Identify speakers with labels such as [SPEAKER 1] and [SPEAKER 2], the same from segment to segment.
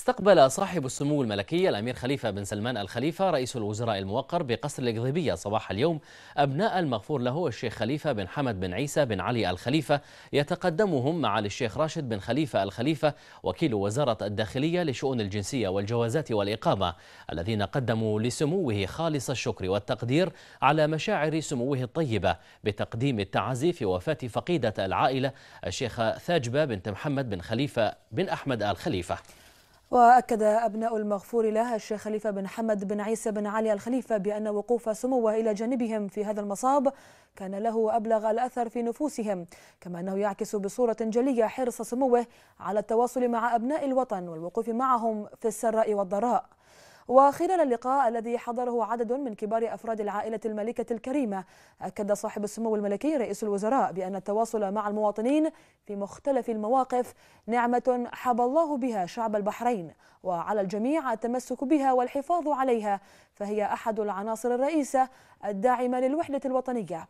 [SPEAKER 1] استقبل صاحب السمو الملكي الأمير خليفة بن سلمان الخليفة رئيس الوزراء الموقر بقصر القضيبية صباح اليوم أبناء المغفور له الشيخ خليفة بن حمد بن عيسى بن علي الخليفة يتقدمهم معالي الشيخ راشد بن خليفة الخليفة وكيل وزارة الداخلية لشؤون الجنسية والجوازات والإقامة الذين قدموا لسموه خالص الشكر والتقدير على مشاعر سموه الطيبة بتقديم التعازي في وفاة فقيدة العائلة الشيخة ثاجبة بنت محمد بن خليفة بن أحمد الخليفة
[SPEAKER 2] وأكد أبناء المغفور له الشيخ خليفة بن حمد بن عيسى بن علي الخليفة بأن وقوف سموه إلى جانبهم في هذا المصاب كان له أبلغ الأثر في نفوسهم كما أنه يعكس بصورة جلية حرص سموه على التواصل مع أبناء الوطن والوقوف معهم في السراء والضراء وخلال اللقاء الذي حضره عدد من كبار أفراد العائلة الملكة الكريمة أكد صاحب السمو الملكي رئيس الوزراء بأن التواصل مع المواطنين في مختلف المواقف نعمة حب الله بها شعب البحرين وعلى الجميع التمسك بها والحفاظ عليها فهي أحد العناصر الرئيسة الداعمة للوحدة الوطنية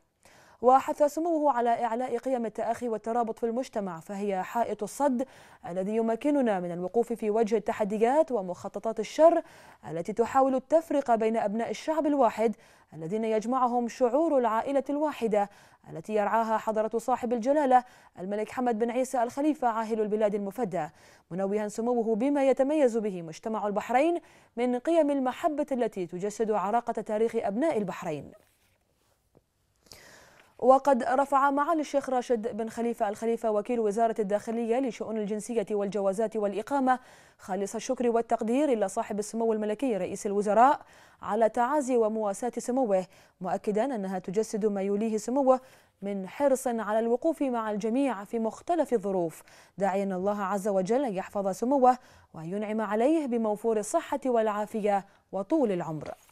[SPEAKER 2] وحث سموه على إعلاء قيم التأخي والترابط في المجتمع فهي حائط الصد الذي يمكننا من الوقوف في وجه التحديات ومخططات الشر التي تحاول التفرقة بين أبناء الشعب الواحد الذين يجمعهم شعور العائلة الواحدة التي يرعاها حضرة صاحب الجلالة الملك حمد بن عيسى الخليفة عاهل البلاد المفدى منوها سموه بما يتميز به مجتمع البحرين من قيم المحبة التي تجسد عراقة تاريخ أبناء البحرين وقد رفع معالي الشيخ راشد بن خليفة الخليفة وكيل وزارة الداخلية لشؤون الجنسية والجوازات والإقامة خالص الشكر والتقدير إلى صاحب السمو الملكي رئيس الوزراء على تعازي ومواساة سموه مؤكدا أنها تجسد ما يوليه سموه من حرص على الوقوف مع الجميع في مختلف الظروف داعيا الله عز وجل أن يحفظ سموه وينعم عليه بموفور الصحة والعافية وطول العمر